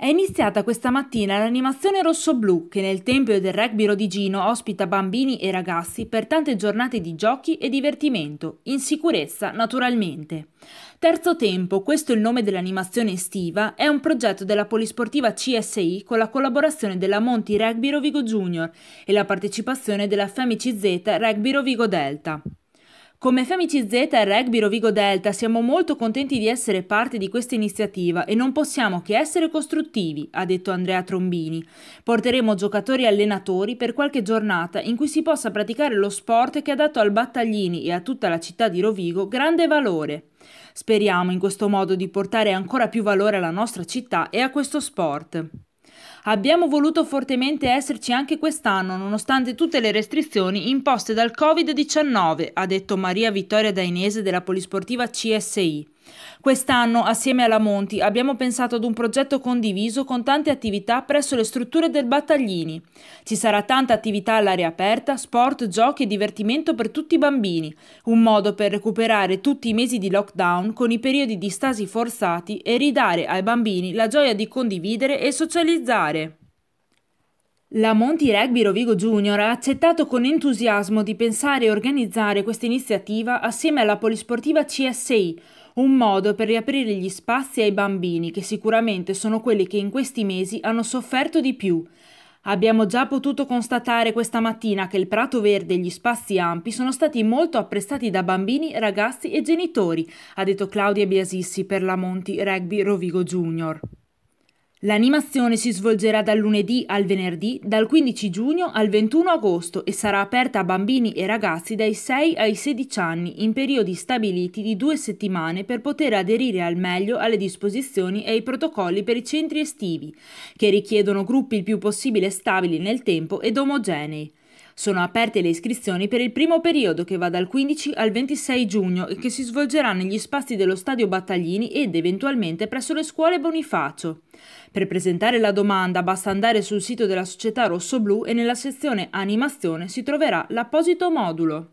È iniziata questa mattina l'animazione rosso-blu che nel Tempio del Rugby Rodigino ospita bambini e ragazzi per tante giornate di giochi e divertimento, in sicurezza naturalmente. Terzo Tempo, questo è il nome dell'animazione estiva, è un progetto della Polisportiva CSI con la collaborazione della Monti Rugby Rovigo Junior e la partecipazione della FMCZ Rugby Rovigo Delta. Come FMC Z e Rugby Rovigo Delta siamo molto contenti di essere parte di questa iniziativa e non possiamo che essere costruttivi, ha detto Andrea Trombini. Porteremo giocatori e allenatori per qualche giornata in cui si possa praticare lo sport che ha dato al Battaglini e a tutta la città di Rovigo grande valore. Speriamo in questo modo di portare ancora più valore alla nostra città e a questo sport. Abbiamo voluto fortemente esserci anche quest'anno, nonostante tutte le restrizioni imposte dal Covid-19, ha detto Maria Vittoria Dainese della Polisportiva CSI. Quest'anno, assieme alla Monti, abbiamo pensato ad un progetto condiviso con tante attività presso le strutture del Battaglini. Ci sarà tanta attività all'aria aperta, sport, giochi e divertimento per tutti i bambini, un modo per recuperare tutti i mesi di lockdown con i periodi di stasi forzati e ridare ai bambini la gioia di condividere e socializzare. La Monti Rugby Rovigo Junior ha accettato con entusiasmo di pensare e organizzare questa iniziativa assieme alla Polisportiva CSI, un modo per riaprire gli spazi ai bambini che sicuramente sono quelli che in questi mesi hanno sofferto di più. Abbiamo già potuto constatare questa mattina che il Prato Verde e gli spazi ampi sono stati molto apprezzati da bambini, ragazzi e genitori, ha detto Claudia Biasissi per la Monti Rugby Rovigo Junior. L'animazione si svolgerà dal lunedì al venerdì, dal 15 giugno al 21 agosto e sarà aperta a bambini e ragazzi dai 6 ai 16 anni in periodi stabiliti di due settimane per poter aderire al meglio alle disposizioni e ai protocolli per i centri estivi, che richiedono gruppi il più possibile stabili nel tempo ed omogenei. Sono aperte le iscrizioni per il primo periodo che va dal 15 al 26 giugno e che si svolgerà negli spazi dello Stadio Battaglini ed eventualmente presso le scuole Bonifacio. Per presentare la domanda basta andare sul sito della società Rosso Blu e nella sezione Animazione si troverà l'apposito modulo.